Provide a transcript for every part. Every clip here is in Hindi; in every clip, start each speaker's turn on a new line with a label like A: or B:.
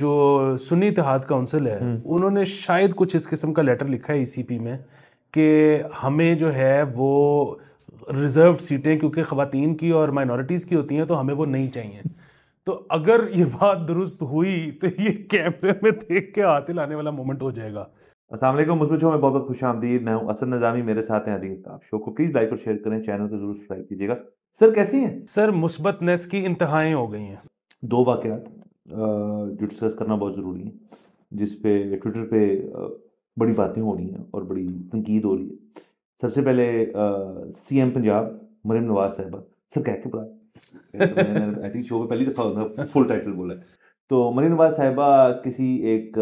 A: जो सुन्नी इतिहाद काउंसिल है हम्म। उन्होंने शायद कुछ इस किस्म का लेटर लिखा है ई e में कि हमें जो है वो रिजर्व सीटें क्योंकि ख़वातीन की और माइनॉरिटीज़ की होती हैं तो हमें वो नहीं चाहिए तो अगर ये बात दुरुस्त हुई तो ये कैमरे में देख के आते लाने वाला मोमेंट हो जाएगा
B: असलम मुझमें मैं बहुत बहुत खुश आमदीद मैं हूँ असद नजामी मेरे साथ हैं अदीब आप शो को प्लीज़ लाइक और शेयर करें चैनल को जरूर सब्सक्राइब कीजिएगा सर
A: कैसी हैं सर मुस्बतनेस की इंतहाएँ हो गई हैं
B: दो वाक़ जो डिस्कस करना बहुत ज़रूरी है जिस पे ट्विटर पे बड़ी बातें हो रही हैं और बड़ी तनकीद हो रही है सबसे पहले सी एम पंजाब मरीम नवाज साहबा सर कह के बुलाया आई थिंक शो में पहली दफ़ा फुल टाइटल बोला है तो मरीम नवाज साहबा किसी एक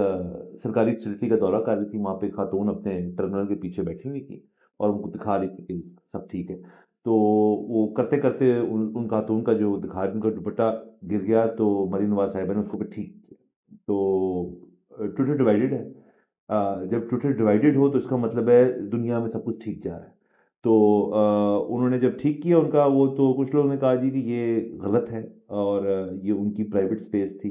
B: सरकारी फैसिलिटी का दौरा कर रही थी वहाँ पे खातून अपने टर्मिनल के पीछे बैठी हुई थी और उनको दिखा रही थी कि सब ठीक है तो वो करते करते उन उनका खातून का जो दिखा उनका दुपट्टा गिर गया तो मरीन नवाज साहिबा ने उसको ठीक किया तो ट्विटर डिवाइडेड है जब ट्विटर डिवाइडेड हो तो इसका मतलब है दुनिया में सब कुछ ठीक जा रहा है तो उन्होंने जब ठीक किया उनका वो तो कुछ लोगों ने कहा जी कि ये गलत है और ये उनकी प्राइवेट स्पेस थी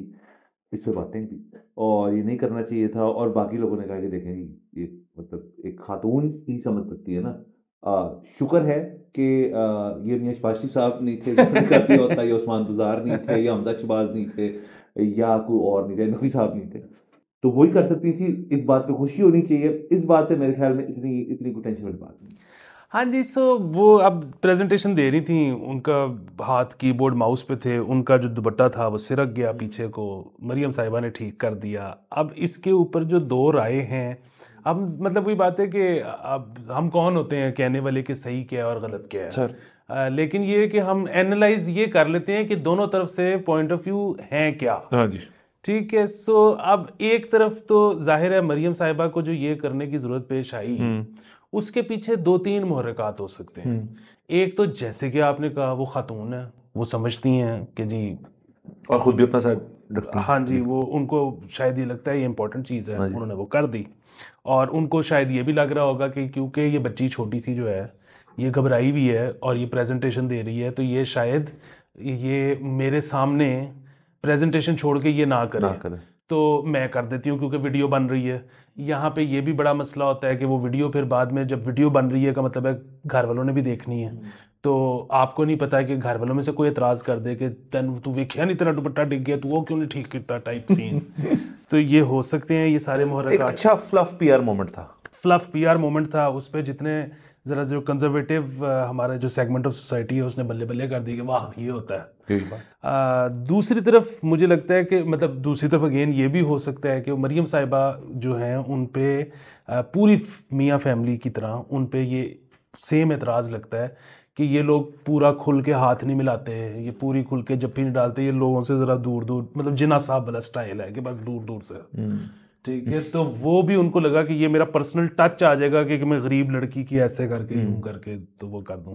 B: इस पर बातें थी और ये नहीं करना चाहिए था और बाकी लोगों ने कहा कि देखें ये मतलब एक खातून ही समझ सकती है ना शुक्र है कि ये नियाज पाशी साहब नहीं थे होता या उस्मान गुजार नहीं थे या हमजा शबाज नहीं थे या कोई और नहीं थे नबी साहब नहीं थे तो वही कर सकती थी इस बात पे खुशी होनी चाहिए इस बात पे मेरे ख्याल में इतनी इतनी कोई टेंशन वाली बात नहीं
A: हाँ जी सो वो अब प्रेजेंटेशन दे रही थी उनका हाथ कीबोर्ड माउस पे थे उनका जो दुपट्टा था वो सिरक गया पीछे को मरियम साहिबा ने ठीक कर दिया अब इसके ऊपर जो दो राय हैं अब मतलब वही बात है कि अब हम कौन होते हैं कहने वाले कि सही क्या है और गलत क्या है सर आ, लेकिन ये है कि हम एनालाइज ये कर लेते हैं कि दोनों तरफ से पॉइंट ऑफ व्यू हैं क्या हाँ जी ठीक है सो अब एक तरफ तो जाहिर है मरियम साहिबा को जो ये करने की जरूरत पेश आई हम्म। उसके पीछे दो तीन मुहरकत हो सकते हैं हम्म। एक तो जैसे कि आपने कहा वो खातून है वो समझती हैं कि जी और ख़ुद भी अपना साथ हाँ जी वो उनको शायद ये लगता है ये इंपॉर्टेंट चीज़ है हाँ उन्होंने वो कर दी और उनको शायद ये भी लग रहा होगा कि क्योंकि ये बच्ची छोटी सी जो है ये घबराई हुई है और ये प्रेजेंटेशन दे रही है तो ये शायद ये मेरे सामने प्रेजेंटेशन छोड़ के ये ना करे, ना करे। तो मैं कर देती हूँ क्योंकि वीडियो बन रही है यहाँ पे ये भी बड़ा मसला होता है कि वो वीडियो फिर बाद में जब वीडियो बन रही है का मतलब है घर वालों ने भी देखनी है हम्म। तो आपको नहीं पता है कि घर वालों में से कोई एतराज़ कर दे कि तेन तू वेख्या नहीं तेरा दुपट्टा डिग गया तू वो क्यों नहीं ठीक किया टाइप सीन तो ये हो सकते हैं ये सारे मोहर अच्छा फ्लफ पीआर मोमेंट था फ्लफ पीआर मोमेंट था उस पर जितने ज़रा जो कंजर्वेटिव हमारा जो सेगमेंट ऑफ सोसाइटी है उसने बल्ले बल्ले कर दी कि वाह ये होता है आ, दूसरी तरफ मुझे लगता है कि मतलब दूसरी तरफ अगेन ये भी हो सकता है कि मरियम साहिबा जो हैं उन पे पूरी मियाँ फैमिली की तरह उन पे ये सेम एतराज़ लगता है कि ये लोग पूरा खुल के हाथ नहीं मिलाते हैं ये पूरी खुल के भी नहीं डालते ये लोगों से ज़रा दूर दूर मतलब जिना साहब वाला स्टाइल है कि बस दूर दूर से हम्म। ठीक है तो वो भी उनको लगा कि ये मेरा पर्सनल टच आ जाएगा कि, कि मैं गरीब लड़की की ऐसे करके हम्म। यूं करके तो वो कर दूं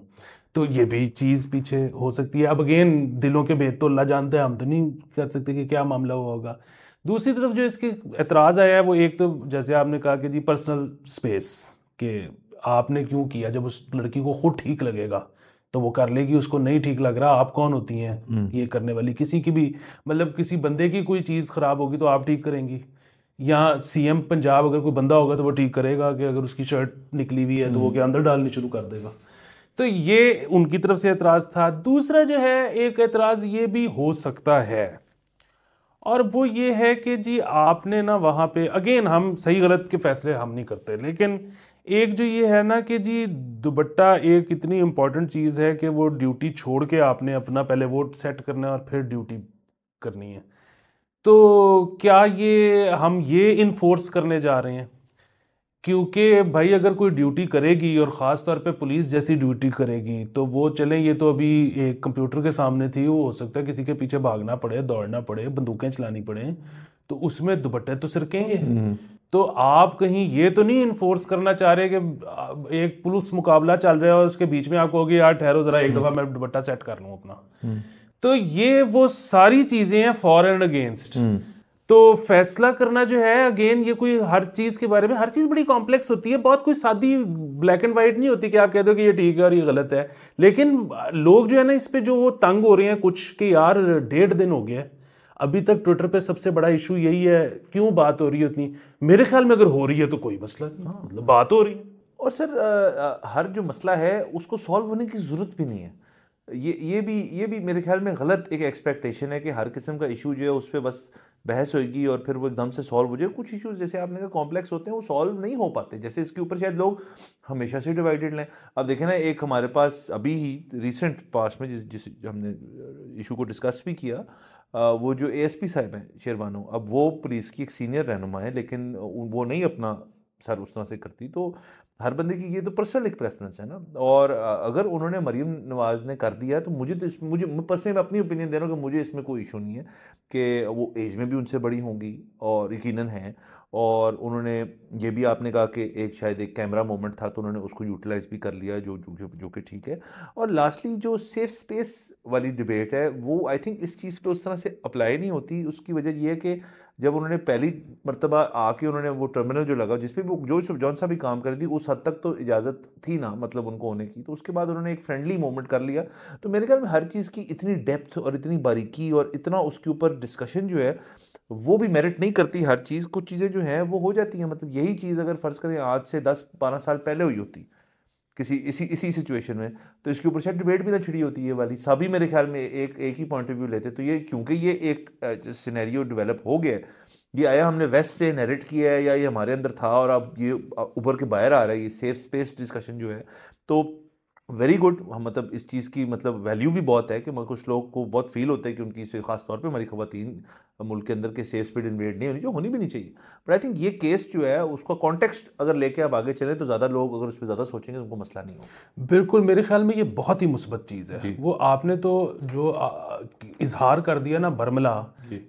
A: तो ये भी चीज़ पीछे हो सकती है अब अगेन दिलों के भेद तो अल्लाह जानते हैं हम तो नहीं कर सकते कि क्या मामला हुआ होगा दूसरी तरफ जो इसके एतराज़ आया है वो एक तो जैसे आपने कहा कि जी पर्सनल स्पेस के आपने क्यों किया जब उस लड़की को खुद ठीक लगेगा तो वो कर लेगी उसको नहीं ठीक लग रहा आप कौन होती हैं हम्म। ये करने वाली किसी की भी मतलब किसी बंदे की कोई चीज़ ख़राब होगी तो आप ठीक करेंगी या सीएम पंजाब अगर कोई बंदा होगा तो वो ठीक करेगा कि अगर उसकी शर्ट निकली हुई है तो वो हम्म। क्या अंदर डालनी शुरू कर देगा तो ये उनकी तरफ से एतराज़ था दूसरा जो है एक एतराज़ ये भी हो सकता है और वो ये है कि जी आपने ना वहाँ पे अगेन हम सही गलत के फैसले हम नहीं करते लेकिन एक जो ये है ना कि जी दुबट्टा एक इतनी इम्पॉर्टेंट चीज़ है कि वो ड्यूटी छोड़ के आपने अपना पहले वोट सेट करना है और फिर ड्यूटी करनी है तो क्या ये हम ये इन्फोर्स करने जा रहे हैं क्योंकि भाई अगर कोई ड्यूटी करेगी और ख़ास तौर पे पुलिस जैसी ड्यूटी करेगी तो वो चलें ये तो अभी एक कंप्यूटर के सामने थी वो हो सकता है किसी के पीछे भागना पड़े दौड़ना पड़े बंदूकें चलानी पड़े तो उसमें दुपट्टे तो सरकेंगे हम्म। तो आप कहीं ये तो नहीं इन्फोर्स करना चाह रहे कि एक पुलिस मुकाबला चल रहा है और उसके बीच में आप कहोगे यार ठहरो जरा एक हम्म। दफ़ा मैं दुपट्टा सेट कर लूँ अपना हम्म। तो ये वो सारी चीज़ें हैं फॉर एंड अगेंस्ट तो फैसला करना जो है अगेन ये कोई हर चीज़ के बारे में हर चीज़ बड़ी कॉम्प्लेक्स होती है बहुत कोई सादी ब्लैक एंड व्हाइट नहीं होती कि आप कहते हो कि ये ठीक है और ये गलत है लेकिन लोग जो है ना इस पर जो वो तंग हो रहे हैं कुछ कि यार डेढ़ दिन हो गया अभी तक ट्विटर पे सबसे बड़ा इशू यही है क्यों बात हो रही है उतनी मेरे ख्याल में अगर हो रही है तो कोई मसला नहीं हाँ, मतलब बात हो रही है
B: और सर हर जो मसला है उसको सॉल्व होने की ज़रूरत भी नहीं है ये ये भी ये भी मेरे ख्याल में गलत एक एक्सपेक्टेशन है कि हर किस्म का इशू जो है उस पर बस बहस होगी और फिर वो एकदम से सॉल्व हो जाए कुछ इशूज जैसे आपने कहा कॉम्प्लेक्स होते हैं वो सॉल्व नहीं हो पाते जैसे इसके ऊपर शायद लोग हमेशा से डिवाइडेड लें अब देखें ना एक हमारे पास अभी ही रिसेंट पास में जिस जिस हमने इशू को डिस्कस भी किया वो जो एस पी साहब हैं शेरवानो अब वो पुलिस की एक सीनियर रहनुमा है लेकिन वो नहीं अपना सर उस तरह से करती तो हर बंदे की ये तो पर्सनल एक प्रेफरेंस है ना और अगर उन्होंने मरीम नवाज़ ने कर दिया तो मुझे तो इस मुझे पर्सनली मैं अपनी ओपिनियन दे रहा हूँ कि मुझे इसमें कोई इशू नहीं है कि वो एज में भी उनसे बड़ी होंगी और यकीन हैं और उन्होंने ये भी आपने कहा कि एक शायद एक कैमरा मोमेंट था तो उन्होंने उसको यूटिलाइज भी कर लिया जो जो जो कि ठीक है और लास्टली जो सेफ स्पेस वाली डिबेट है वो आई थिंक इस चीज़ पे उस तरह से अप्लाई नहीं होती उसकी वजह यह है कि जब उन्होंने पहली मरतबा आके उन्होंने वो टर्मिनल जो लगा जिसपे वो जो जॉन सा भी काम कर रही थी उस हद तक तो इजाज़त थी ना मतलब उनको होने की तो उसके बाद उन्होंने एक फ्रेंडली मोमेंट कर लिया तो मेरे ख्याल में हर चीज़ की इतनी डेप्थ और इतनी बारीकी और इतना उसके ऊपर डिस्कशन जो है वो भी मेरिट नहीं करती हर चीज़ कुछ चीज़ें जो हैं वो हो जाती हैं मतलब यही चीज़ अगर फ़र्ज़ करें आज से दस बारह साल पहले हुई होती किसी इसी इसी सिचुएशन में तो इसके ऊपर शायद डिबेट भी ना छिड़ी होती है वाली सभी मेरे ख्याल में एक एक ही पॉइंट ऑफ व्यू लेते तो ये क्योंकि ये एक सिनेरियो डेवलप हो गया है ये आया हमने वेस्ट से नेरिट किया है या ये हमारे अंदर था और अब ये उभर के बाहर आ रहा है ये सेफ स्पेस डिस्कशन जो है तो वेरी गुड मतलब इस चीज़ की मतलब वैल्यू भी बहुत है कि मैं कुछ लोग को बहुत फील होता है कि उनकी इस खास तौर पे हमारी खातन मुल्क के अंदर के सेफ स्पीड इन्वेड नहीं होनी जो होनी भी नहीं चाहिए बट आई थिंक ये केस जो है उसका कॉन्टेक्स्ट अगर लेके आप आगे चलें तो ज़्यादा लोग अगर उस पर ज़्यादा सोचेंगे तो उनको मसला नहीं होगा बिल्कुल मेरे ख्याल में ये बहुत ही मुस्बत चीज़ है वो आपने तो
A: जो इजहार कर दिया ना बर्मला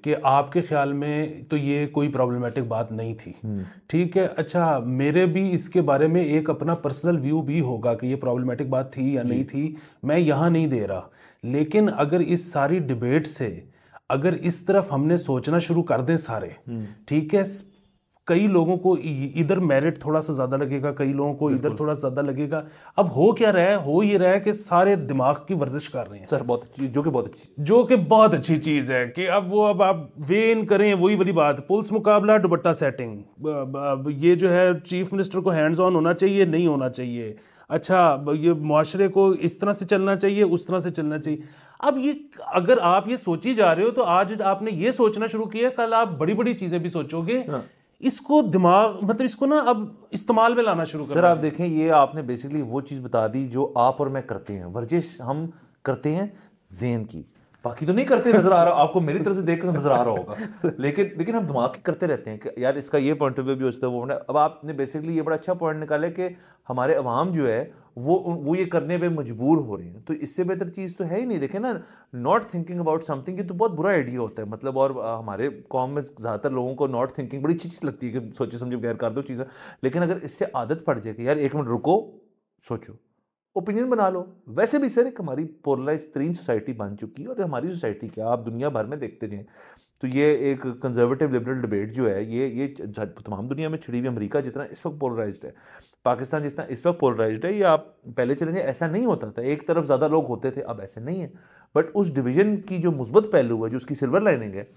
A: कि आपके ख्याल में तो ये कोई प्रॉब्लमेटिक बात नहीं थी हम्म। ठीक है अच्छा मेरे भी इसके बारे में एक अपना पर्सनल व्यू भी होगा कि ये प्रॉब्लमेटिक बात थी या नहीं थी मैं यहाँ नहीं दे रहा लेकिन अगर इस सारी डिबेट से अगर इस तरफ हमने सोचना शुरू कर दें सारे हम्म। ठीक है कई लोगों को इधर मेरिट थोड़ा सा ज़्यादा लगेगा कई लोगों को इधर थोड़ा ज़्यादा लगेगा अब हो क्या रहा है हो ये रहा है कि सारे दिमाग की वर्जिश कर रहे हैं सर बहुत अच्छी जो कि बहुत अच्छी जो कि बहुत अच्छी चीज़ है कि अब वो अब आप वेन करें वही वाली बात पुल्स मुकाबला दुबट्टा सेटिंग ये जो है चीफ मिनिस्टर को हैंड्स ऑन होना चाहिए नहीं होना चाहिए अच्छा ये माशरे को इस तरह से चलना चाहिए उस तरह से चलना चाहिए अब ये अगर आप ये सोची जा रहे हो तो आज आपने ये सोचना शुरू किया कल आप बड़ी बड़ी चीज़ें भी सोचोगे हाँ। इसको दिमाग मतलब इसको ना अब इस्तेमाल में लाना शुरू कर सर आप
B: देखें ये आपने बेसिकली वो चीज़ बता दी जो आप और मैं करते हैं वर्जिश हम करते हैं जेन की बाकी तो नहीं करते नजर आ रहा आपको मेरी तरफ से देख कर नजर आ रहा होगा लेकिन लेकिन हम धमाके करते रहते हैं कि यार इसका ये पॉइंट ऑफ व्यू भी सकता है वो अब आपने बेसिकली ये बड़ा अच्छा पॉइंट निकाला कि हमारे अवाम जो है वो वो ये करने पे मजबूर हो रहे हैं तो इससे बेहतर चीज़ तो है ही नहीं देखे ना नॉट थिंकिंग अबाउट समथिंग ये तो बहुत बुरा आइडिया होता है मतलब और हमारे कॉम में ज़्यादातर लोगों को नॉट थिंकिंग बड़ी अच्छी चीज़ लगती है कि सोचे समझे गैर कर दो चीज़ें लेकिन अगर इससे आदत पड़ जाए कि यार एक मिनट रुको सोचो ओपिनियन बना लो वैसे भी सर एक हमारी पोलराइज तरीन सोसाइटी बन चुकी है और हमारी सोसाइटी क्या आप दुनिया भर में देखते जाएँ तो ये एक कंजर्वेटिव लिबरल डिबेट जो है ये ये तमाम दुनिया में छिड़ी हुई अमेरिका जितना इस वक्त पोलराइज है पाकिस्तान जितना इस वक्त पोलराइज है ये आप पहले चले जाए ऐसा नहीं होता था एक तरफ ज़्यादा लोग होते थे अब ऐसे नहीं है बट उस डिवीजन की जो मुस्बत पहलू है जो उसकी सिल्वर लाइनिंग है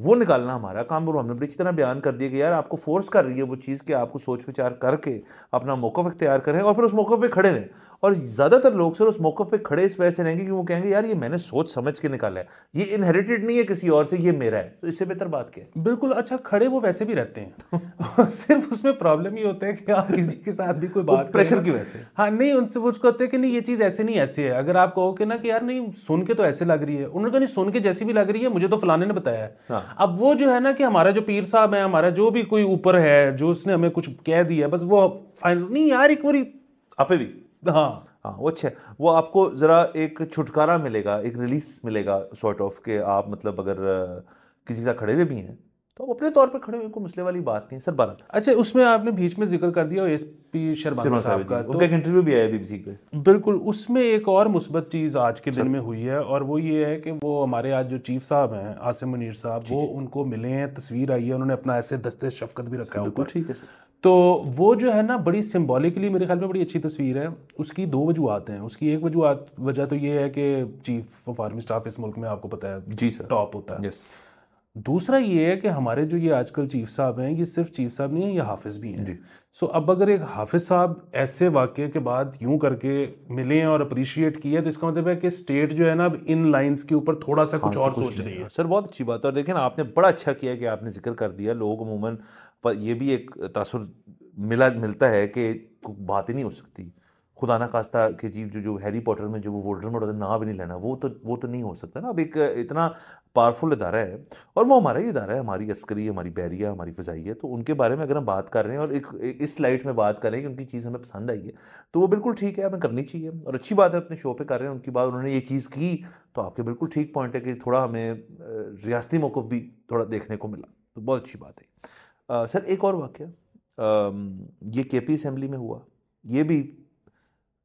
B: वो निकालना हमारा काम और हमने बड़ी अच्छी तरह बयान कर दिया कि यार आपको फोर्स कर रही है वो चीज़ कि आपको सोच विचार करके अपना मौक़ इख्तियार करें और फिर उस मौके पर खड़े रहें और ज़्यादातर लोग सर उस मौके पे खड़े इस वजह से रहेंगे कि वो कहेंगे यार ये मैंने सोच समझ के निकाला है ये इनहेरिटेड नहीं है किसी और से ये मेरा है तो इससे बेहतर बात क्या है बिल्कुल अच्छा खड़े वो वैसे भी रहते हैं सिर्फ उसमें प्रॉब्लम ही होता है कि आप किसी के साथ भी कोई बात प्रेशर की वजह से
A: हाँ नहीं उनसे वो कहते हैं कि नहीं ये चीज़ ऐसे नहीं ऐसी है अगर आप कहो कि ना कि यार नहीं सुन के तो ऐसे लग रही है उन्होंने कहा नहीं सुन के जैसी भी लग रही है मुझे तो फलाने ने बताया हाँ। अब वो जो है ना कि हमारा जो पीर साहब है हमारा जो भी कोई ऊपर है जो उसने हमें कुछ कह दिया बस वो फाइनल नहीं यार एक बार
B: आपे भी हाँ हाँ वो अच्छा वो आपको ज़रा एक छुटकारा मिलेगा एक रिलीज मिलेगा सॉर्ट ऑफ के आप मतलब अगर किसी के साथ खड़े हुए भी हैं तो आप अपने तौर
A: पर खड़े हुए कोई मसले वाली
B: बात नहीं सर बारह
A: अच्छा उसमें आपने बीच में जिक्र कर दिया एस पी शर्मा साहब का तो, एक इंटरव्यू
B: भी आया बीबीसी पे
A: बिल्कुल उसमें एक और मुस्बत चीज़ आज के दिन अच्छा। में हुई है और वो ये है कि वो हमारे आज जो चीफ साहब हैं आसिम मुनीर साहब वो उनको मिले हैं तस्वीर आई है उन्होंने अपना ऐसे दस्ते शफकत भी रखा है ठीक है तो वो जो है ना बड़ी सिम्बॉलिकली मेरे ख्याल में बड़ी अच्छी तस्वीर है उसकी दो वजूहत हैं उसकी एक वजूहत वजह तो ये है कि चीफ ऑफ आर्मी स्टाफ इस मुल्क में आपको पता है जी सर टॉप होता है यस yes. दूसरा ये है कि हमारे जो ये आजकल चीफ साहब हैं ये सिर्फ चीफ साहब नहीं है ये हाफिज भी हैं सो अब अगर एक हाफिज साहब ऐसे वाक्य के बाद यूं करके मिले और अप्रिशिएट किया तो इसका मतलब है कि स्टेट जो है ना अब इन लाइंस के ऊपर थोड़ा सा हाँ, कुछ तो और सोच रही है
B: सर बहुत अच्छी बात है और देखें आपने बड़ा अच्छा किया कि आपने जिक्र कर दिया लोग अमूमन पर यह भी एक तासर मिला मिलता है कि बात ही नहीं हो सकती खुदा ना खास्ता कि जी जो जो हैरी पॉटर में जो वो वोल्डरमोट होता है नाम भी नहीं लेना वो तो वो तो नहीं हो सकता ना अब एक इतना पावरफुल इदारा है और वो हमारा ही इदारा है हमारी अस्करी हमारी बैरिया हमारी फ़जाई है तो उनके बारे में अगर हम बात कर रहे हैं और एक, इस लाइट में बात कर रहे हैं कि उनकी चीज़ हमें पसंद आई है तो वो बिल्कुल ठीक है हमें करनी चाहिए और अच्छी बात है अपने शो पर कर रहे हैं उनकी बात उन्होंने ये चीज़ की तो आपके बिल्कुल ठीक पॉइंट है कि थोड़ा हमें रियाती मौक़ भी थोड़ा देखने को मिला तो बहुत अच्छी बात है सर एक और वाक्य ये के पी असम्बली में हुआ ये भी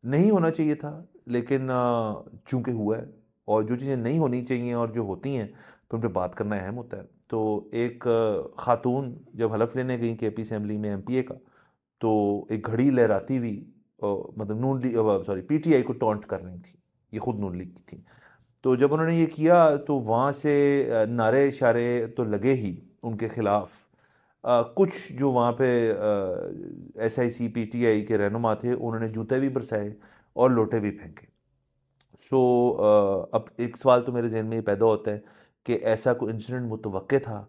B: नहीं होना चाहिए था लेकिन चूंकि हुआ है और जो चीज़ें नहीं होनी चाहिए और जो होती हैं तो उन पर बात करना अहम होता है तो एक खातून जब हलफ लेने गई के पी असम्बली में एम पी ए का तो एक घड़ी लहराती हुई मतलब Noon league sorry P T I को टॉन्ट कर रही थी ये खुद नून लीग की थी तो जब उन्होंने ये किया तो वहाँ से नारे इशारे तो लगे ही उनके ख़िलाफ़ आ, कुछ जो वहाँ पे S I C P T I के रहनुमा थे उन्होंने जूते भी बरसाए और लोटे भी फेंके सो so, अब एक सवाल तो मेरे जहन में ये पैदा होता है कि ऐसा कोई इंसिडेंट मुतव था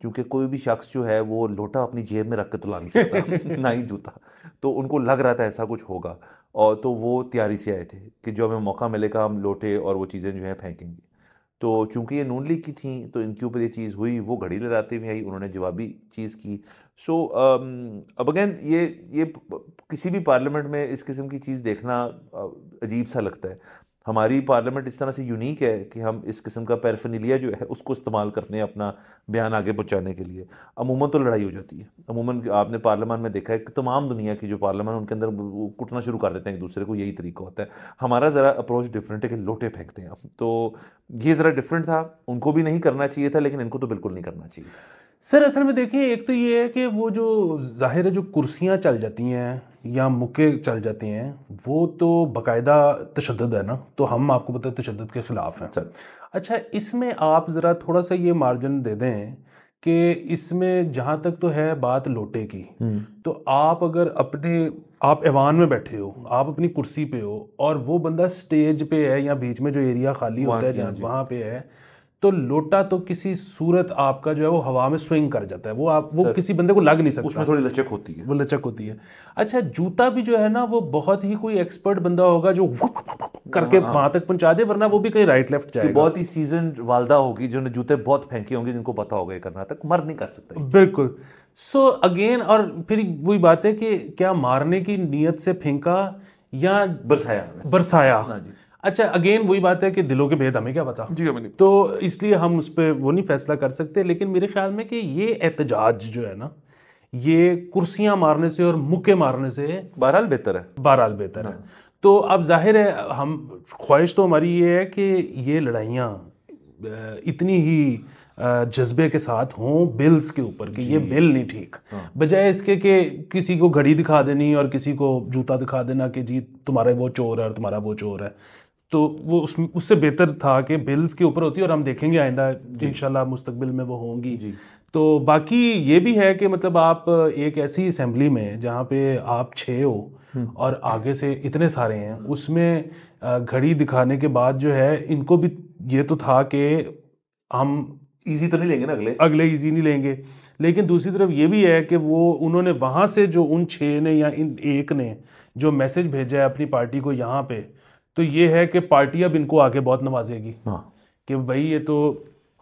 B: क्योंकि कोई भी शख्स जो है वो लोटा अपनी जेब में रख के तो ला नहीं सकता ना ही जूता तो उनको लग रहा था ऐसा कुछ होगा और तो वो तैयारी से आए थे कि जो हमें मौका मिलेगा हम लोटे और वो चीज़ें जो हैं फेंकेंगे तो चूंकि ये नून लीग की थी तो इनके ऊपर ये चीज़ हुई वो घड़ी लड़ाते हुए आई उन्होंने जवाबी चीज़ की सो so, um, अब अगेन ये ये किसी भी पार्लियामेंट में इस किस्म की चीज़ देखना अजीब सा लगता है हमारी पार्लियामेंट इस तरह से यूनिक है कि हम इस किस्म का पैरफनीलिया जो है उसको इस्तेमाल करते हैं अपना बयान आगे पहुँचाने के लिए अमूमन तो लड़ाई हो जाती है अमूमन आपने पार्लियामान में देखा है कि तमाम दुनिया की जो पार्लियामान उनके अंदर कुटना शुरू कर देते हैं एक दूसरे को यही तरीका होता है हमारा ज़रा अप्रोच डिफरेंट है कि लोटे फेंकते हैं तो ये ज़रा डिफरेंट था उनको भी नहीं करना चाहिए था लेकिन इनको तो बिल्कुल नहीं करना चाहिए सर असल में
A: देखिए एक तो ये है कि वो जो जाहिर है जो कुर्सियाँ चल जाती हैं या मुक्के चल जाते हैं वो तो बाकायदा तशद है ना तो हम आपको पता है तशद के ख़िलाफ़ हैं अच्छा इसमें आप ज़रा थोड़ा सा ये मार्जिन दे दें कि इसमें जहाँ तक तो है बात लोटे की हम्म। तो आप अगर अपने आप ऐवान में बैठे हो आप अपनी कुर्सी पे हो और वो बंदा स्टेज पे है या बीच में जो एरिया खाली होता है वहाँ हाँ पे है तो लोटा तो किसी सूरत आपका जो है वो हवा में स्विंग कर जाता है वो आप वो किसी बंदे को लग नहीं सकता उसमें थोड़ी लचक होती है वो लचक होती है अच्छा जूता भी जो है ना वो
B: बहुत ही कोई एक्सपर्ट बंदा होगा जो करके हाँ। वहां तक पहुंचा दे वरना वो भी कहीं राइट लेफ्ट जाएगा बहुत ही सीजन वालदा होगी जिन्होंने जूते बहुत फेंके होंगे जिनको पता होगा करना तक मर नहीं कर सकते बिल्कुल सो अगेन और फिर वही बात है कि क्या मारने की नीयत से फेंका
A: या बरसाया बरसाया हाँ अच्छा अगेन वही बात है कि दिलों के भेद हमें क्या पता जी हमें तो इसलिए हम उस पर वो नहीं फैसला कर सकते लेकिन मेरे ख्याल में कि ये एहतजाज जो है ना ये कुर्सियां मारने से और मुक्के मारने से बहरहाल बेहतर है बहरहाल बेहतर है हाँ। तो अब जाहिर है हम ख्वाहिश तो हमारी ये है कि ये लड़ाइयाँ इतनी ही जज्बे के साथ हों बिल्स के ऊपर कि ये बिल नहीं ठीक हाँ। बजाय इसके कि किसी को घड़ी दिखा देनी और किसी को जूता दिखा देना कि जी तुम्हारा वो चोर है और तुम्हारा वो चोर है तो वो उस उससे बेहतर था कि बिल्स के ऊपर होती है और हम देखेंगे आइंदा इन मुस्तबिल में वो होंगी जी तो बाकी ये भी है कि मतलब आप एक ऐसी असम्बली में जहाँ पे आप छः हो हम्म। और आगे से इतने सारे हैं उसमें घड़ी दिखाने के बाद जो है इनको भी ये तो था कि हम ईजी तो नहीं लेंगे ना अगले अगले ईजी नहीं लेंगे लेकिन दूसरी तरफ ये भी है कि वो उन्होंने वहाँ से जो उन छः ने या इन एक ने जो मैसेज भेजा है अपनी पार्टी को यहाँ पे तो ये है कि पार्टी अब इनको आके बहुत नवाजेगी हाँ। कि भाई ये तो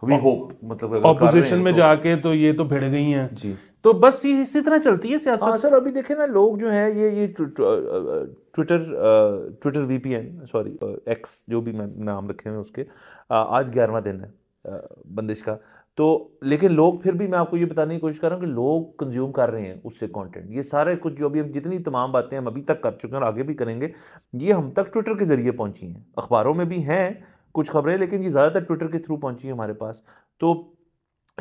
A: वी होप मतलब अपोजिशन में तो- जाके तो ये तो भिड़ गई हैं
B: जी तो बस ये इसी तरह चलती है सियासत हाँ, सर अभी देखे ना लोग जो है ये ये Twitter Twitter VPN sorry X जो भी मैं नाम रखे हैं उसके आज ग्यारहवा दिन है बंदिश का तो लेकिन लोग फिर भी मैं आपको ये बताने की कोशिश कर रहा हूँ कि लोग कंज्यूम कर रहे हैं उससे कंटेंट ये सारे कुछ जो अभी हम जितनी तमाम बातें हम अभी तक कर चुके हैं और आगे भी करेंगे ये हम तक ट्विटर के ज़रिए पहुँची हैं अखबारों में भी हैं कुछ खबरें लेकिन ये ज़्यादातर ट्विटर के थ्रू पहुँची हैं हमारे पास तो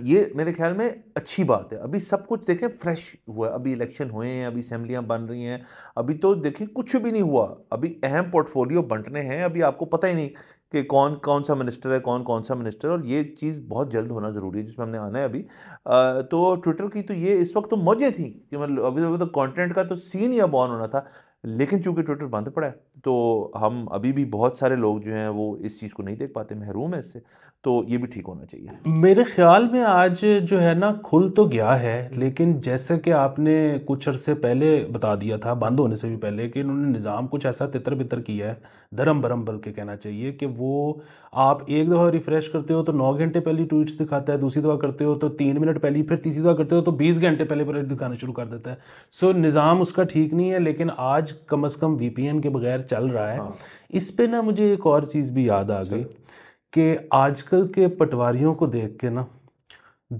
B: ये मेरे ख्याल में अच्छी बात है अभी सब कुछ देखें फ्रेश हुआ अभी इलेक्शन हुए हैं अभी असेंबलियाँ बन रही हैं अभी तो देखिए कुछ भी नहीं हुआ अभी अहम पोर्टफोलियो बंटने हैं अभी आपको पता ही नहीं कि कौन कौन सा मिनिस्टर है कौन कौन सा मिनिस्टर और ये चीज़ बहुत जल्द होना ज़रूरी है जिसमें हमने आना है अभी आ, तो ट्विटर की तो ये इस वक्त तो मौजें थी कि मतलब अभी तो अभी तो कॉन्टेंट का तो सीन ही अब ऑन होना था लेकिन चूंकि ट्विटर बंद पड़ा है तो हम अभी भी बहुत सारे लोग जो हैं वो इस चीज़ को नहीं देख पाते महरूम है इससे तो ये भी ठीक होना चाहिए
A: मेरे ख्याल में आज जो है ना खुल तो गया है लेकिन जैसे कि आपने कुछ अरसे पहले बता दिया था बंद होने से भी पहले कि उन्होंने निज़ाम कुछ ऐसा तितर बितर किया है धर्म भरम बल्कि कहना चाहिए कि वो आप एक दफ़ा रिफ़्रेश करते हो तो नौ घंटे पहले ट्वीट्स दिखाता है दूसरी दफ़ा करते हो तो तीन मिनट पहले फिर तीसरी दफ़ा करते हो तो बीस घंटे पहले पहले दिखाना शुरू कर देता है सो निज़ाम उसका ठीक नहीं है लेकिन आज कम अज़ कम वी के बगैर चल रहा है हाँ। इस पे ना मुझे एक और चीज़ भी याद आ गई कि आजकल के पटवारियों को देख के ना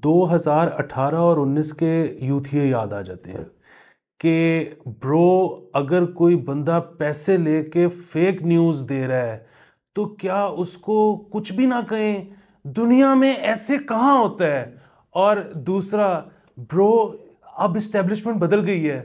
A: 2018 और 19 के यूथ ये याद आ जाते हैं कि ब्रो अगर कोई बंदा पैसे लेके फेक न्यूज़ दे रहा है तो क्या उसको कुछ भी ना कहें दुनिया में ऐसे कहाँ होता है और दूसरा ब्रो अब इस्टेब्लिशमेंट बदल गई है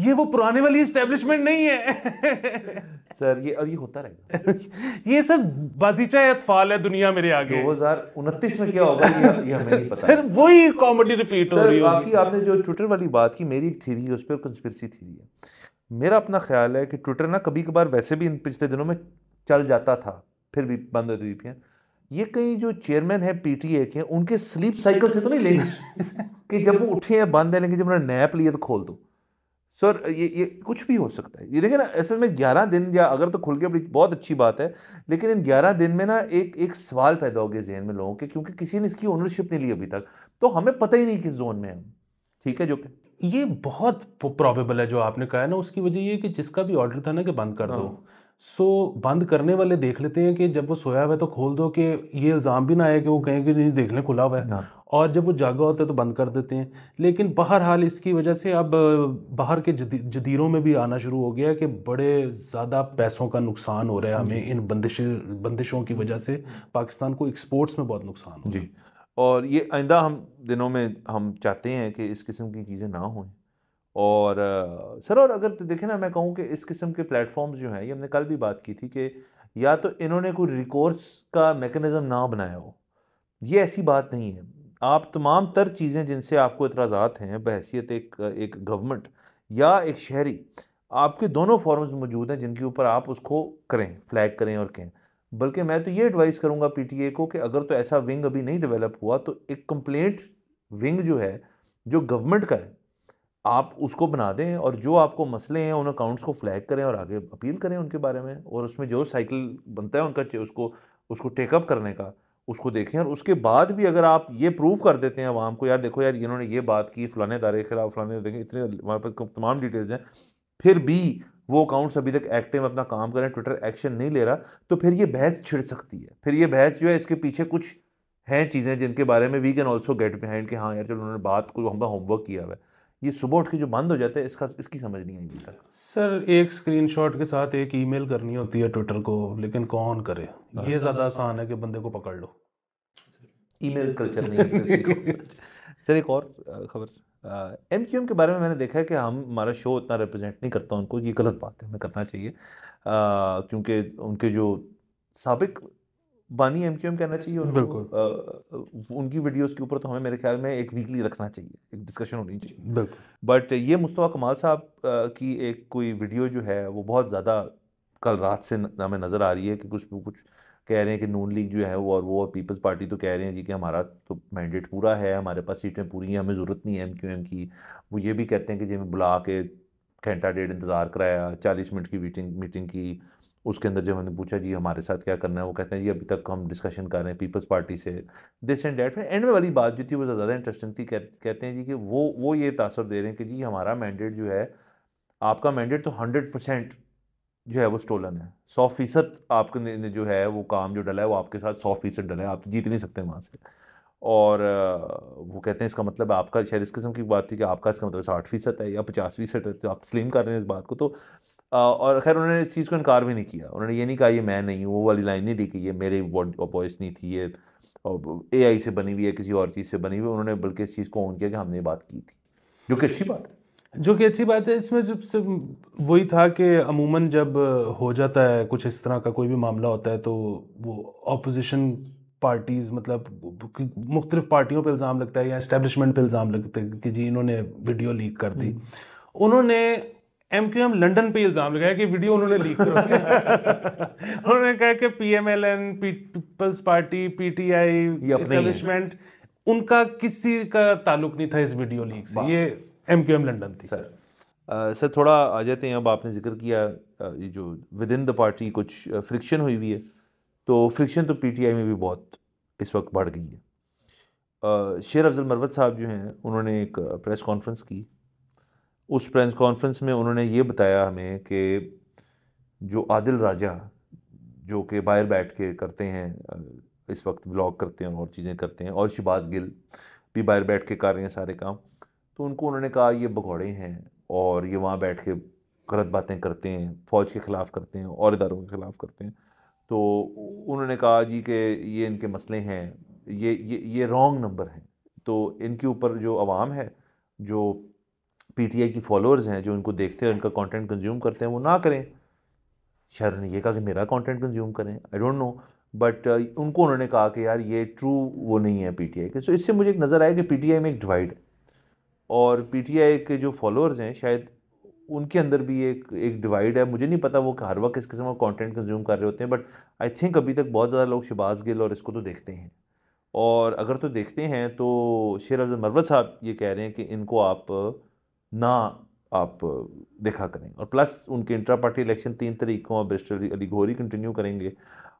A: ये वो पुराने वाली इस्टेब्लिशमेंट नहीं है
B: सर ये और ये होता रहेगा
A: ये सर बाजीचा अतफाल है दुनिया मेरे आगे दो हजार उनतीस में क्या होगा ये, ये हमें नहीं पता सर वही कॉमेडी रिपीट हो रही है बाकी
B: आपने जो ट्विटर वाली बात की मेरी एक थीरी है उस पर कंस्पिरसी थीरी है मेरा अपना ख्याल है कि ट्विटर ना कभी कभार वैसे भी इन पिछले दिनों में चल जाता था फिर भी बंद हो गई ये कहीं जो चेयरमैन है पीटीए के उनके स्लीप साइकिल से तो नहीं लेंगे कि जब वो उठे हैं बंद है लेकिन जब उन्होंने नैप लिए तो खोल दो सर ये ये कुछ भी हो सकता है ये देखिए ना असल में ग्यारह दिन या अगर तो खुल के बड़ी बहुत अच्छी बात है लेकिन इन ग्यारह दिन में ना एक एक सवाल पैदा हो गया जहन में लोगों के क्योंकि किसी ने इसकी ओनरशिप नहीं ली अभी तक तो हमें पता ही नहीं किस जोन में हम ठीक है जो कि ये बहुत प्रॉबेबल है जो आपने कहा है ना उसकी वजह ये कि जिसका भी ऑर्डर था ना
A: कि बंद कर दो हाँ। सो बंद करने वाले देख लेते हैं कि जब वो सोया हुआ है तो खोल दो कि ये इल्ज़ाम भी ना आए कि वो कहें कि नहीं देख लें खुला हुआ है और जब वो जागा होता है तो बंद कर देते हैं लेकिन बहरहाल इसकी वजह से अब बाहर के जदीरों में भी आना शुरू हो गया कि बड़े ज़्यादा पैसों का नुकसान हो रहा है हमें इन बंदिश बंदिशों की वजह से पाकिस्तान को एक्सपोर्ट्स में बहुत नुकसान
B: हो जी और ये आइंदा हम दिनों में हम चाहते हैं कि इस किस्म की चीज़ें ना हों और सर और अगर तो देखें ना मैं कहूँ कि इस किस्म के प्लेटफॉर्म्स जो हैं ये हमने कल भी बात की थी कि या तो इन्होंने कोई रिकोर्स का मेकनिज़म ना बनाया हो ये ऐसी बात नहीं है आप तमाम तर चीज़ें जिनसे आपको इतराज़ात हैं बहसीत एक एक गवर्नमेंट या एक शहरी आपके दोनों फॉर्म्स मौजूद हैं जिनके ऊपर आप उसको करें फ्लैग करें और कहें बल्कि मैं तो ये एडवाइस करूँगा पीटीए को कि अगर तो ऐसा विंग अभी नहीं डेवलप हुआ तो एक कंप्लेंट विंग जो है जो गवर्नमेंट का है आप उसको बना दें और जो आपको मसले हैं उन अकाउंट्स को फ्लैग करें और आगे अपील करें उनके बारे में और उसमें जो साइकिल बनता है उनका उसको उसको टेकअप करने का उसको देखें और उसके बाद भी अगर आप ये प्रूव कर देते हैं आवाम को यार देखो यार इन्होंने ये बात की फ़लाने दारे के खिलाफ फलाने देखें इतने हमारे पास तमाम डिटेल्स हैं फिर भी वो अकाउंट्स अभी तक एक्टिव अपना काम करें ट्विटर एक्शन नहीं ले रहा तो फिर ये बहस छिड़ सकती है फिर ये बहस जो है इसके पीछे कुछ हैं चीज़ें जिनके बारे में we can also get behind कि हाँ यार चलो उन्होंने बात को हमारा होमवर्क किया हुआ है ये सुबह उठ के जो बंद हो जाते हैं इसका इसकी समझ नहीं आई तक
A: सर एक स्क्रीनशॉट के साथ एक ईमेल करनी होती है ट्विटर को लेकिन कौन करे हाँ। ये ज़्यादा आसान
B: है कि बंदे को पकड़ लो
A: ईमेल कल्चर नहीं
B: सर एक और खबर एम क्यू एम के बारे में मैंने देखा है कि हम हमारा शो इतना रिप्रेजेंट नहीं करता उनको ये गलत बात है हमें करना चाहिए क्योंकि उनके जो सबक बानी एम कहना चाहिए उनको बिल्कुल उनकी वीडियोस के ऊपर तो हमें मेरे ख्याल में एक वीकली रखना चाहिए एक डिस्कशन होनी चाहिए बिल्कुल बट ये मुस्तफ़ा कमाल साहब की एक कोई वीडियो जो है वो बहुत ज़्यादा कल रात से हमें नज़र आ रही है कि कुछ कुछ कह रहे हैं कि नून लीग जो है वो और वो और पीपल्स पार्टी तो कह रहे हैं जी कि हमारा तो मैंडेट पूरा है हमारे पास सीटें पूरी हैं हमें ज़रूरत नहीं है एम क्यू एम की वो ये भी कहते हैं कि जी हमें बुला के घंटा डेढ़ इंतज़ार कराया चालीस मिनट की मीटिंग मीटिंग की उसके अंदर जब हमने पूछा जी हमारे साथ क्या करना है वो कहते हैं जी अभी तक हम डिस्कशन कर रहे हैं पीपल्स पार्टी से दिस एंड डेट में एंड में वाली बात जो थी वो ज़्यादा इंटरेस्टिंग थी कह, कहते हैं जी कि वो वो ये तासर दे रहे हैं कि जी हमारा मैंडेट जो है आपका मैंडेट तो हंड्रेड परसेंट जो है वो स्टोलन है सौ फीसद आपके जो है वो काम जो डला है वो आपके साथ सौ फीसद डला है आप तो जीत नहीं सकते वहाँ से और वो कहते हैं इसका मतलब आपका शायद इस किस्म की बात थी कि आपका इसका मतलब साठ फीसद है या पचास फीसद है तो आप तस्लीम कर रहे हैं इस बात को तो और खैर उन्होंने इस चीज़ को इनकार भी नहीं किया उन्होंने ये नहीं कहा ये मैं नहीं हूँ वो वाली लाइन नहीं दी कि ये मेरे वॉइस नहीं थी ये ए आई से बनी हुई है किसी और चीज़ से बनी हुई उन्होंने बल्कि इस चीज़ को ऑन किया कि हमने बात की थी जो कि अच्छी बात है जो कि अच्छी बात है इसमें जब से वही था कि अमूमन
A: जब हो जाता है कुछ इस तरह का कोई भी मामला होता है तो वो अपोजिशन पार्टीज़ मतलब मुख्तलिफ पार्टियों पर इल्ज़ाम लगता है या इस्टेबलिशमेंट पर इल्ज़ाम लगते हैं कि जी इन्होंने वीडियो लीक कर दी हम्म। उन्होंने एम क्यू एम लंडन पे इल्जाम लगाया कि वीडियो उन्होंने लीक कर उन्होंने कहा कि P M L PMLN Peoples Party P T
B: I establishment
A: उनका किसी का ताल्लुक नहीं था इस वीडियो लीक से ये एम क्यू एम लंडन
B: थी सर सर थोड़ा आ जाते हैं अब आपने जिक्र किया ये जो विद इन द पार्टी कुछ फ्रिक्शन हुई हुई है तो फ्रिक्शन तो पीटीआई में भी बहुत इस वक्त बढ़ गई है शेर अफजल मरवत साहब जो हैं उन्होंने एक प्रेस कॉन्फ्रेंस की उस प्रेस कॉन्फ्रेंस में उन्होंने ये बताया हमें कि जो आदिल राजा जो कि बाहर बैठ के करते हैं इस वक्त ब्लॉग करते हैं और चीज़ें करते हैं और शबाज गिल भी बाहर बैठ के कर रहे हैं सारे काम तो उनको उन्होंने कहा ये भगौड़े हैं और ये वहाँ बैठ के गलत बातें करते हैं फ़ौज के ख़िलाफ़ करते हैं और इदारों के ख़िलाफ़ करते हैं तो उन्होंने कहा जी कि ये इनके मसले हैं ये ये ये रॉन्ग नंबर हैं तो इनके ऊपर जो आवाम है जो पीटीआई की फॉलोअर्स हैं जो उनको देखते हैं उनका कंटेंट कंज्यूम करते हैं वो ना करें शायद उन्होंने ये कहा कि मेरा कंटेंट कंज्यूम करें आई डोंट नो बट उनको उन्होंने कहा कि यार ये ट्रू वो नहीं है पीटीआई के सो इससे मुझे एक नज़र आया कि पीटीआई में एक डिवाइड है और पीटीआई के जो फॉलोअर्स हैं शायद उनके अंदर भी एक एक डिवाइड है मुझे नहीं पता वो हर वक्त किस किस्म का कंटेंट कंज्यूम कर रहे होते हैं बट आई थिंक अभी तक बहुत ज़्यादा लोग शबाज गिल और इसको तो देखते हैं और अगर तो देखते हैं तो शेर अफजल मरवत साहब ये कह रहे हैं कि इनको आप ना आप देखा करें और प्लस उनके इंट्रा पार्टी इलेक्शन तीन तरीकों और ब्रिस्टर अली घोरी कंटिन्यू करेंगे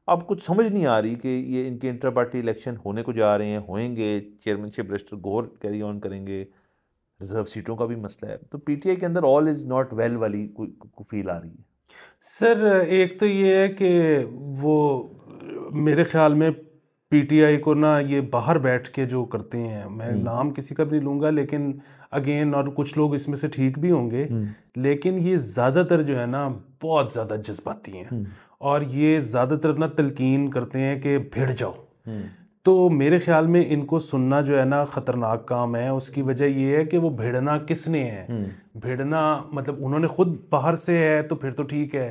B: अब कुछ समझ नहीं आ रही कि ये इनके इंटर पार्टी इलेक्शन होने को जा रहे हैं होएंगे चेयरमैनशिप ब्रिस्टर घोर कैरी ऑन करेंगे रिजर्व सीटों का भी मसला है तो पी के अंदर ऑल इज़ नॉट वेल वाली फील आ रही है
A: सर एक तो ये है कि वो मेरे ख्याल में पीटीआई को ना ये बाहर बैठ के जो करते हैं मैं हम्म। नाम किसी का भी नहीं लूंगा लेकिन अगेन और कुछ लोग इसमें से ठीक भी होंगे हम्म। लेकिन ये ज़्यादातर जो है ना बहुत ज़्यादा जज्बाती हैं हम्म। और ये ज़्यादातर ना तलकीन करते हैं कि भिड़ जाओ तो मेरे ख्याल में इनको सुनना जो है ना ख़तरनाक काम है उसकी वजह यह है कि वो भिड़ना किसने है भिड़ना मतलब उन्होंने खुद बाहर से है तो फिर तो ठीक है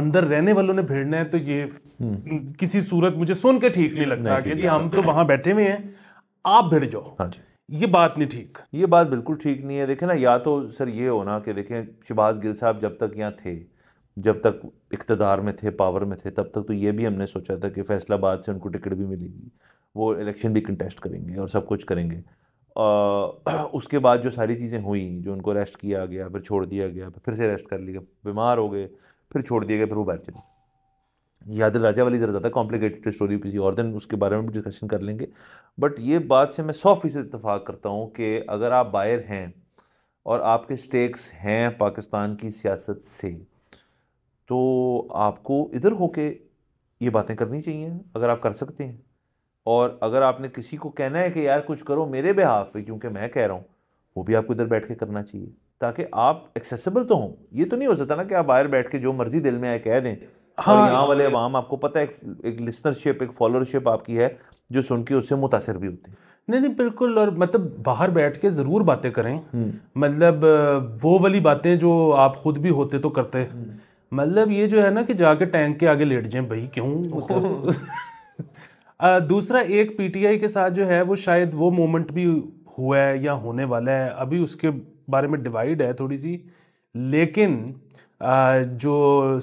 A: अंदर रहने वालों ने भिड़ना है तो ये हम्म। किसी सूरत मुझे सुन के ठीक नहीं लगता कि जी हम तो
B: वहां बैठे हुए हैं आप भिड़ जाओ हाँ जी ये बात नहीं ठीक ये बात बिल्कुल ठीक नहीं है देखे ना या तो सर ये हो ना कि देखें शिबाज गिल साहब जब तक यहाँ थे जब तक इकतदार में थे पावर में थे तब तक तो ये भी हमने सोचा था कि फैसलाबाद से उनको टिकट भी मिलेगी वो इलेक्शन भी कंटेस्ट करेंगे और सब कुछ करेंगे आ, उसके बाद जो सारी चीज़ें हुई जो उनको अरेस्ट किया गया फिर छोड़ दिया गया फिर से अरेस्ट कर लिया बीमार हो गए फिर छोड़ दिया गया फिर वो बैठ चले याद राजा वाली ज़रा ज़्यादा कॉम्प्लिकेटेड स्टोरी किसी और दिन उसके बारे में भी डिस्कशन कर लेंगे बट ये बात से मैं सौ फीसद इतफाक़ करता हूँ कि अगर आप बायर हैं और आपके स्टेक्स हैं पाकिस्तान की सियासत से तो आपको इधर होके ये बातें करनी चाहिए अगर आप कर सकते हैं और अगर आपने किसी को कहना है कि यार कुछ करो मेरे बिहाफ पे क्योंकि मैं कह रहा हूँ वो भी आपको इधर बैठ के करना चाहिए ताकि आप एक्सेसिबल तो हों ये तो नहीं हो सकता ना कि आप बाहर बैठ के जो मर्जी दिल में आए कह दें हाँ यहाँ तो वाले अवाम आपको पता है एक, एक लिसनरशिप एक फॉलोअरशिप आपकी है जो सुन के उससे मुतासर भी होती है नहीं नहीं
A: बिल्कुल और मतलब बाहर बैठ के ज़रूर बातें करें हम्म। मतलब वो वाली बातें जो आप खुद भी होते तो करते हम्म। मतलब ये जो है ना कि जाके टैंक के आगे लेट जाएं भाई क्यों मतलब दूसरा एक पीटीआई के साथ जो है वो शायद वो मोमेंट भी हुआ है या होने वाला है अभी उसके बारे में डिवाइड है थोड़ी सी लेकिन आ, जो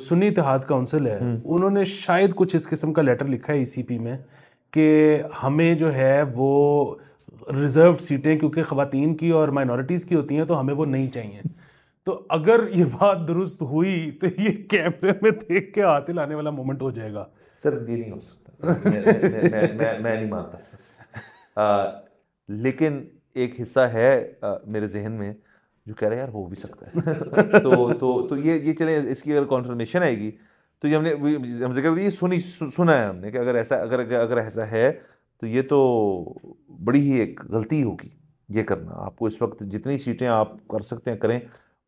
A: सुन्नी इतिहाद काउंसिल है हम्म। उन्होंने शायद कुछ इस किस्म का लेटर लिखा है ई e में कि हमें जो है वो रिजर्व सीटें क्योंकि ख़वातीन की और माइनॉरिटीज़ की होती हैं तो हमें वो नहीं चाहिए तो अगर ये बात दुरुस्त हुई तो ये कैमरे में देख के आते लाने वाला मोमेंट हो जाएगा सर ये नहीं हो सकता मैं, मैं, मैं नहीं मानता
B: सर आ, लेकिन एक हिस्सा है आ, मेरे जहन में जो कह रहे हैं यार हो भी सकता है तो तो तो ये ये चले इसकी अगर कॉन्फर्मेशन आएगी तो ये हमने हम जिक्र ये सुनी सु, सुना है हमने कि अगर ऐसा अगर अगर ऐसा है तो ये तो बड़ी ही एक गलती होगी ये करना आपको इस वक्त जितनी सीटें आप कर सकते हैं करें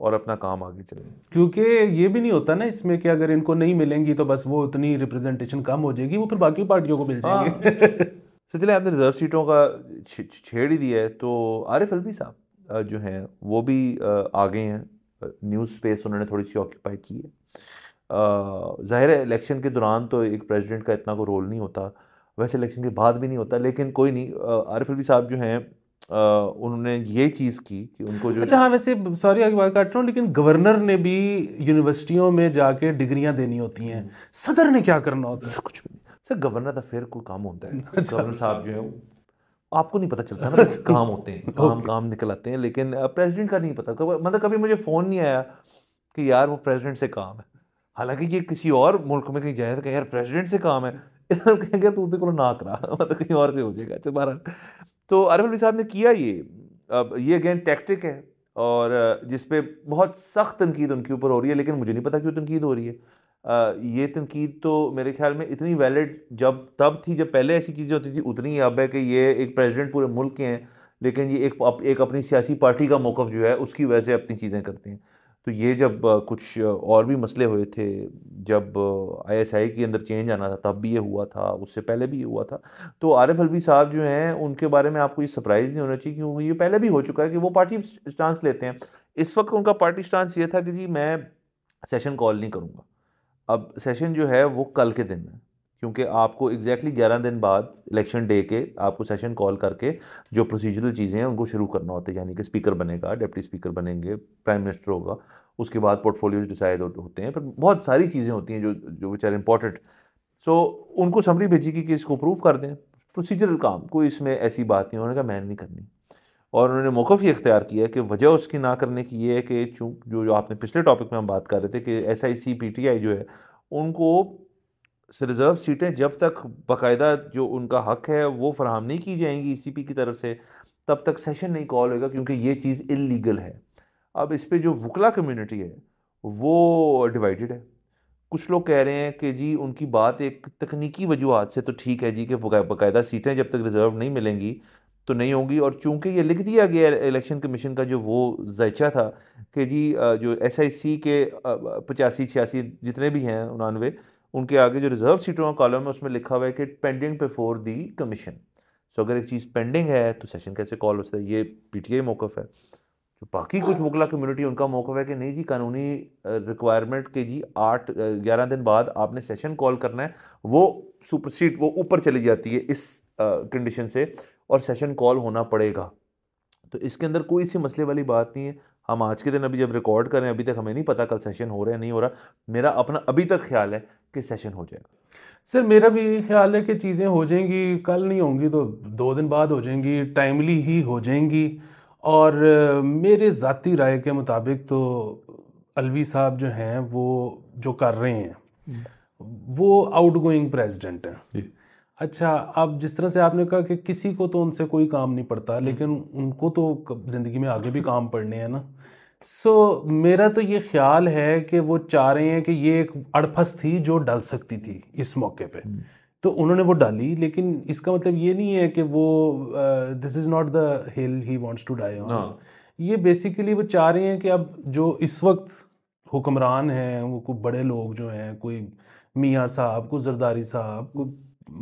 B: और अपना काम आगे चले
A: क्योंकि ये भी नहीं होता ना इसमें कि अगर इनको नहीं मिलेंगी तो बस वो उतनी रिप्रेजेंटेशन कम हो जाएगी वो फिर बाकी पार्टियों को मिल जाएगी
B: चले हाँ। आपने रिजर्व सीटों का छेड़ ही दिया है तो आरिफ अलवी साहब जो हैं वो भी आगे हैं न्यूज़ स्पेस उन्होंने थोड़ी सी ऑक्यूपाई की है ज़ाहिर है इलेक्शन के दौरान तो एक प्रेसिडेंट का इतना कोई रोल नहीं होता वैसे इलेक्शन के बाद भी नहीं होता लेकिन कोई नहीं आरिफ अलवी साहब जो हैं उन्होंने ये चीज़ की कि उनको जो अच्छा हाँ
A: वैसे सॉरी आगे बात काट रहा हूँ लेकिन
B: गवर्नर ने भी यूनिवर्सिटियों में जाके डिग्रियाँ देनी होती हैं सदर ने क्या करना होता है कुछ भी नहीं सर गवर्नर का फिर कोई काम होता है अच्छा, गवर्नर साहब जो है आपको नहीं पता चलता ना काम होते हैं काम काम निकल आते हैं लेकिन प्रेसिडेंट का नहीं पता मतलब कभी मुझे फ़ोन नहीं आया कि यार वो प्रेसिडेंट से काम है हालांकि ये किसी और मुल्क में कहीं जाए तो कहीं यार प्रेसिडेंट से काम है कहेंगे तू को ना करा मतलब कहीं और से हो जाएगा अच्छा बहरहाल तो अरब अली साहब ने किया ये अब ये अगेन टैक्टिक है और जिसपे बहुत सख्त तनकीद उनके ऊपर हो रही है लेकिन मुझे नहीं पता क्यों तनकीद हो रही है ये तनकीद तो मेरे ख्याल में इतनी वैलिड जब तब थी जब पहले ऐसी चीज़ें होती थी उतनी ही अब है कि ये एक प्रेसिडेंट पूरे मुल्क के हैं लेकिन ये एक अप, एक अपनी सियासी पार्टी का मौक़ जो है उसकी वजह से अपनी चीज़ें करते हैं तो ये जब कुछ और भी मसले हुए थे जब आईएसआई के अंदर चेंज आना था तब भी ये हुआ था उससे पहले भी ये हुआ था तो आरिफ अलवी साहब जो हैं उनके बारे में आपको ये सरप्राइज़ नहीं होना चाहिए क्योंकि ये पहले भी हो चुका है कि वो पार्टी स्टांस लेते हैं इस वक्त उनका पार्टी स्टांस ये था कि जी मैं सेशन कॉल नहीं करूँगा अब सेशन जो है वो कल के दिन है क्योंकि आपको एग्जैक्टली exactly 11 दिन बाद इलेक्शन डे के आपको सेशन कॉल करके जो प्रोसीजरल चीज़ें हैं उनको शुरू करना होता है यानी कि स्पीकर बनेगा डिप्टी स्पीकर बनेंगे प्राइम मिनिस्टर होगा उसके बाद पोर्टफोलियोज डिसाइड होते हैं पर बहुत सारी चीज़ें होती हैं जो जो विच आर सो उनको समरी भेजी कि, इसको प्रूव कर दें प्रोसीजरल काम कोई इसमें ऐसी बात नहीं होने का मैन नहीं करनी और उन्होंने मौक़ ही इख्तियार किया कि वजह उसकी ना करने की ये है कि चूँ जो जो आपने पिछले टॉपिक में हम बात कर रहे थे कि S I C P T I जो है उनको रिज़र्व सीटें जब तक बाकायदा जो उनका हक है वो फराहम नहीं की जाएंगी ई सी पी की तरफ से तब तक सेशन नहीं कॉल होगा क्योंकि ये चीज़ इलीगल है अब इस पर जो वकला कम्यूनिटी है वो डिवाइडेड है कुछ लोग कह रहे हैं कि जी उनकी बात एक तकनीकी वजूहत से तो ठीक है जी कि बाकायदा सीटें जब तक रिज़र्व नहीं मिलेंगी तो नहीं होगी और चूंकि ये लिख दिया गया इलेक्शन कमीशन का जो वो जायचा था कि जी जो एस आई सी के पचासी छियासी जितने भी हैं उनानवे उनके आगे जो रिजर्व सीटों का कॉलम है उसमें लिखा हुआ है कि pending before the commission so अगर एक चीज़ पेंडिंग है तो सेशन कैसे कॉल हो सकता है ये पी टी आई मौकफ है जो बाकी कुछ वकला कम्युनिटी उनका मौकफ है कि नहीं जी कानूनी रिक्वायरमेंट के जी आठ ग्यारह दिन बाद आपने सेशन कॉल करना है वो सुपरसीड वो ऊपर चली जाती है इस कंडीशन से और सेशन कॉल होना पड़ेगा तो इसके अंदर कोई सी मसले वाली बात नहीं है हम आज के दिन अभी जब रिकॉर्ड कर रहे हैं अभी तक हमें नहीं पता कल सेशन हो रहा है नहीं हो रहा मेरा अपना अभी तक ख्याल है कि सेशन हो जाएगा
A: सर मेरा भी ख्याल है कि चीज़ें हो जाएंगी कल नहीं होंगी तो दो दिन बाद हो जाएंगी टाइमली ही हो जाएंगी और मेरे ज़ाती राय के मुताबिक तो अलवी साहब जो हैं वो जो कर रहे हैं हम्म। वो आउट गोइंग प्रेजिडेंट हैं अच्छा अब जिस तरह से आपने कहा कि किसी को तो उनसे कोई काम नहीं पड़ता हम्म। लेकिन उनको तो ज़िंदगी में आगे भी काम पड़ने हैं ना सो so, मेरा तो ये ख्याल है कि वो चाह रहे हैं कि ये एक अड़फस थी जो डाल सकती थी इस मौके पे हम्म। तो उन्होंने वो डाली लेकिन इसका मतलब ये नहीं है कि वो this is not the hill he wants to die on ये बेसिकली वो चाह रहे हैं कि अब जो इस वक्त हुक्मरान हैं वो कुछ बड़े लोग जो हैं कोई मियाँ साहब को जरदारी साहब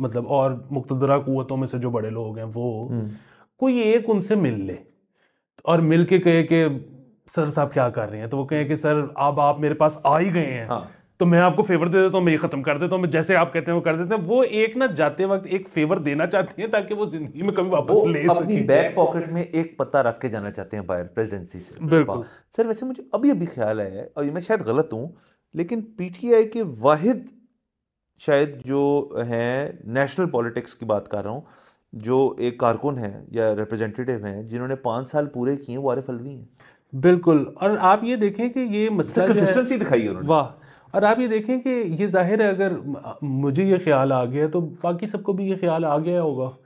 A: मतलब और मुख्तरा कुतों में से जो बड़े लोग हैं वो हम्म। कोई एक उनसे मिल ले और मिल के कहे कि सर साहब क्या कर रहे हैं तो वो कहे कि सर अब आप मेरे पास आ ही गए हैं हाँ। तो मैं आपको फेवर दे देता हूँ मैं ये खत्म कर देता हूँ जैसे आप कहते हैं वो कर देते हैं वो एक ना जाते वक्त एक फेवर देना चाहते हैं ताकि वो जिंदगी में कभी वापस ले अपनी बैक
B: पॉकेट में एक पता रख के जाना चाहते हैं बाहर प्रेसिडेंसी से बिल्कुल सर वैसे मुझे अभी अभी ख्याल आया और ये मैं शायद गलत हूँ लेकिन पीटीआई के वाहिद शायद जो हैं नेशनल पॉलिटिक्स की बात कर रहा हूँ जो एक कारकुन है या रिप्रेजेंटेटिव हैं जिन्होंने पाँच साल पूरे किए वो आरिफ अलवी हैं बिल्कुल और आप ये देखें कि ये मसला कंसिस्टेंसी दिखाई है उन्होंने वाह और आप ये देखें
A: कि ये जाहिर है अगर मुझे ये ख्याल आ गया तो बाकी सबको भी ये ख्याल आ गया होगा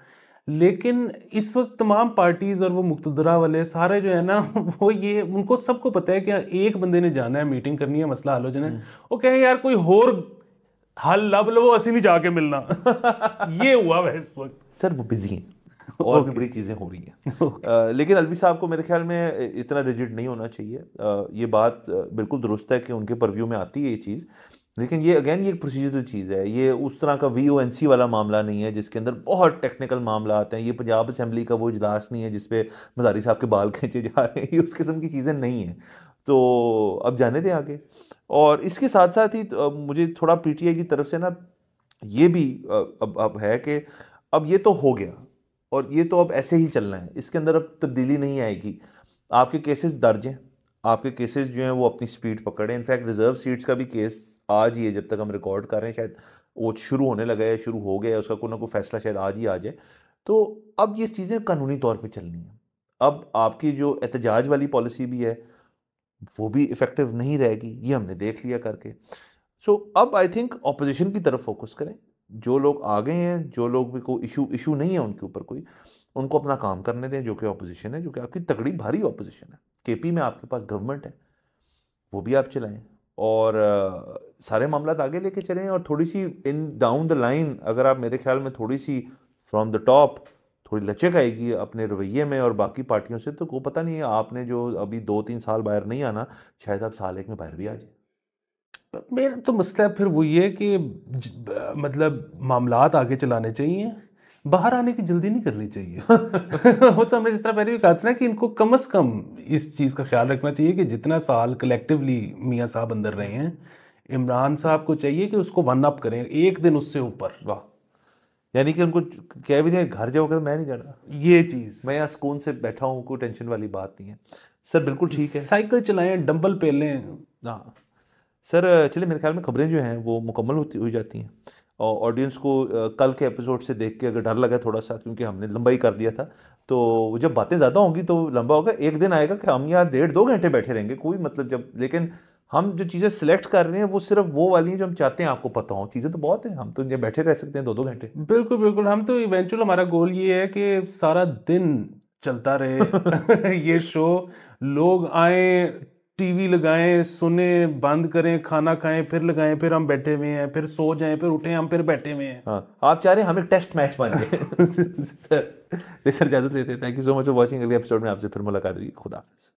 A: लेकिन इस वक्त तमाम पार्टीज़ और वो मुक्तदरा वाले सारे जो है ना वो ये उनको सबको पता है कि एक बंदे ने जाना है मीटिंग करनी है मसला हल हो जाना है हम्म। वो कहे यार कोई और हल लब लो नहीं जाके मिलना ये हुआ वह इस वक्त
B: सर वो बिजी हैं और okay. भी बड़ी चीज़ें हो रही हैं okay. आ, लेकिन अलवी साहब को मेरे ख्याल में इतना रिजिड नहीं होना चाहिए आ, ये बात बिल्कुल दुरुस्त है कि उनके परव्यू में आती है ये चीज़ लेकिन ये अगेन ये एक प्रोसीजरल चीज़ है ये उस तरह का वी ओ एन सी वाला मामला नहीं है जिसके अंदर बहुत टेक्निकल मामला आते हैं ये पंजाब असम्बली का वो इजलास नहीं है जिसपे मजारी साहब के बाल खींचे जा रहे हैं ये उस किस्म की चीज़ें नहीं हैं तो अब जाने दें आगे और इसके साथ साथ ही तो मुझे थोड़ा पीटीआई की तरफ से ना ये भी अब अब है कि अब ये तो हो गया और ये तो अब ऐसे ही चलना है इसके अंदर अब तब्दीली नहीं आएगी आपके केसेस दर्ज हैं आपके केसेस जो हैं वो अपनी स्पीड पकड़े इनफैक्ट रिजर्व सीट्स का भी केस आज ही है जब तक हम रिकॉर्ड कर रहे हैं शायद वो शुरू होने लगा है शुरू हो गया है उसका कोई ना कोई फैसला शायद आज ही आ जाए तो अब ये चीज़ें कानूनी तौर पर चलनी हैं अब आपकी जो एहतजाज वाली पॉलिसी भी है वो भी इफेक्टिव नहीं रहेगी ये हमने देख लिया करके सो so, अब आई थिंक ऑपोजिशन की तरफ फोकस करें जो लोग आगे हैं जो लोग भी कोई इशू इशू नहीं है उनके ऊपर कोई उनको अपना काम करने दें जो कि ऑपोजिशन है जो कि आपकी तगड़ी भारी ऑपोजिशन है के में आपके पास गवर्नमेंट है वो भी आप चलाएं और आ, सारे मामला आगे लेके चलें और थोड़ी सी इन डाउन द लाइन अगर आप मेरे ख्याल में थोड़ी सी फ्रॉम द टॉप थोड़ी लचक आएगी अपने रवैये में और बाकी पार्टियों से तो को पता नहीं है आपने जो अभी दो तीन साल बाहर नहीं आना शायद आप साल एक में बाहर भी आ जाए
A: मेरा तो मसला फिर वो ये कि मतलब मामला आगे चलाने चाहिए बाहर आने की जल्दी नहीं करनी चाहिए वो तो हमने जिस तरह पहले भी कहा था ना कि इनको कम अज़ कम इस चीज़ का ख्याल रखना चाहिए कि जितना साल कलेक्टिवली मियाँ साहब अंदर रहे हैं इमरान साहब को
B: चाहिए कि उसको वन अप करें एक दिन उससे ऊपर वाह यानी कि उनको कह भी दिया घर जाओ तो मैं नहीं जाना ये चीज़ मैं यहाँ सुकून से बैठा हूँ कोई टेंशन वाली बात नहीं है सर बिल्कुल ठीक है साइकिल चलाएं डंबल पे लें हाँ सर चलिए मेरे ख्याल में खबरें जो हैं वो मुकम्मल होती हुई जाती हैं और ऑडियंस को कल के एपिसोड से देख के अगर डर लगा थोड़ा सा क्योंकि हमने लंबा ही कर दिया था तो जब बातें ज़्यादा होंगी तो लंबा होगा एक दिन आएगा कि हम यहाँ डेढ़ दो घंटे बैठे रहेंगे कोई मतलब जब लेकिन हम जो चीज़ें सिलेक्ट कर रहे हैं वो सिर्फ वो वाली हैं जो हम चाहते हैं आपको पता हो चीज़ें तो बहुत हैं हम तो ये बैठे रह सकते हैं दो दो घंटे बिल्कुल बिल्कुल हम तो इवेंचुअल हमारा
A: गोल ये है कि सारा दिन चलता रहे ये शो लोग आए टीवी लगाएं सुने बंद करें खाना खाएं फिर लगाएं फिर हम बैठे हुए हैं फिर सो जाएं फिर उठें हम फिर बैठे हुए हैं हाँ आप चाह रहे हैं हमें टेस्ट मैच बन जाए
B: सर सर इजाजत लेते हैं thank you so much for watching अगले एपिसोड में आपसे फिर मुलाकात होगी खुदाफिज़